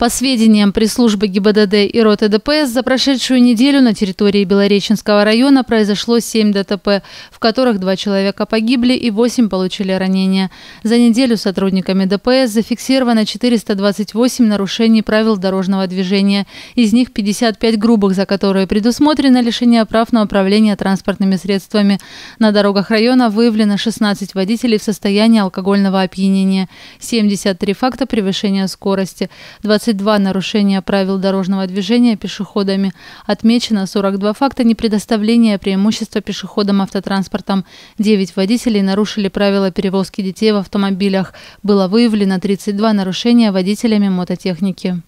По сведениям пресс-службы ГИБДД и роты ДПС, за прошедшую неделю на территории Белореченского района произошло 7 ДТП, в которых два человека погибли и 8 получили ранения. За неделю сотрудниками ДПС зафиксировано 428 нарушений правил дорожного движения. Из них 55 грубых, за которые предусмотрено лишение прав на управление транспортными средствами. На дорогах района выявлено 16 водителей в состоянии алкогольного опьянения, 73 факта превышения скорости, 20 22 нарушения правил дорожного движения пешеходами. Отмечено 42 факта непредоставления преимущества пешеходам автотранспортом. 9 водителей нарушили правила перевозки детей в автомобилях. Было выявлено 32 нарушения водителями мототехники.